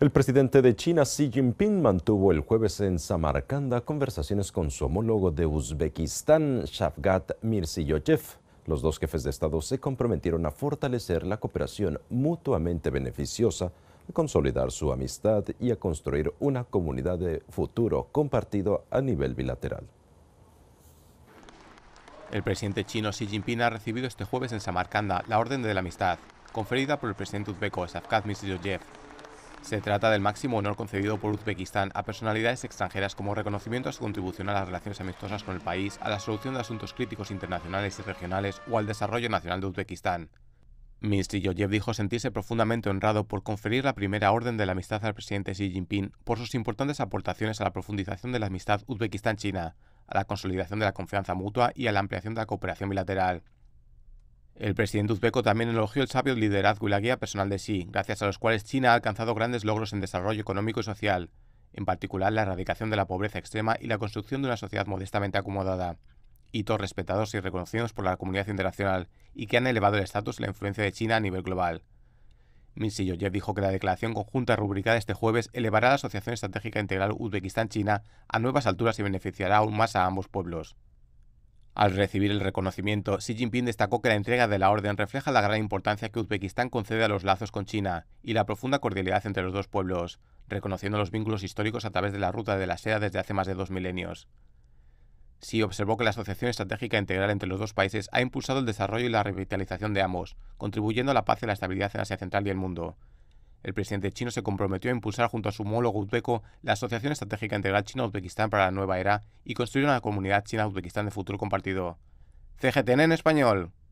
El presidente de China Xi Jinping mantuvo el jueves en Samarcanda conversaciones con su homólogo de Uzbekistán, Shavkat Mirziyoyev. Los dos jefes de Estado se comprometieron a fortalecer la cooperación mutuamente beneficiosa, a consolidar su amistad y a construir una comunidad de futuro compartido a nivel bilateral. El presidente chino Xi Jinping ha recibido este jueves en Samarcanda la Orden de la Amistad, conferida por el presidente uzbeko Shavkat Mirziyoyev se trata del máximo honor concedido por Uzbekistán a personalidades extranjeras como reconocimiento a su contribución a las relaciones amistosas con el país, a la solución de asuntos críticos internacionales y regionales o al desarrollo nacional de Uzbekistán. Ministro Yoyev dijo sentirse profundamente honrado por conferir la primera orden de la amistad al presidente Xi Jinping por sus importantes aportaciones a la profundización de la amistad Uzbekistán-China, a la consolidación de la confianza mutua y a la ampliación de la cooperación bilateral. El presidente uzbeko también elogió el sabio liderazgo y la guía personal de Xi, gracias a los cuales China ha alcanzado grandes logros en desarrollo económico y social, en particular la erradicación de la pobreza extrema y la construcción de una sociedad modestamente acomodada, hitos respetados y reconocidos por la comunidad internacional y que han elevado el estatus y la influencia de China a nivel global. Ye dijo que la declaración conjunta rubricada este jueves elevará la Asociación Estratégica Integral Uzbekistán-China a nuevas alturas y beneficiará aún más a ambos pueblos. Al recibir el reconocimiento, Xi Jinping destacó que la entrega de la orden refleja la gran importancia que Uzbekistán concede a los lazos con China y la profunda cordialidad entre los dos pueblos, reconociendo los vínculos históricos a través de la ruta de la seda desde hace más de dos milenios. Xi observó que la asociación estratégica integral entre los dos países ha impulsado el desarrollo y la revitalización de ambos, contribuyendo a la paz y la estabilidad en Asia Central y el mundo, el presidente chino se comprometió a impulsar junto a su homólogo uzbeco la Asociación Estratégica Integral China-Uzbekistán para la Nueva Era y construir una comunidad China-Uzbekistán de futuro compartido. CGTN en español.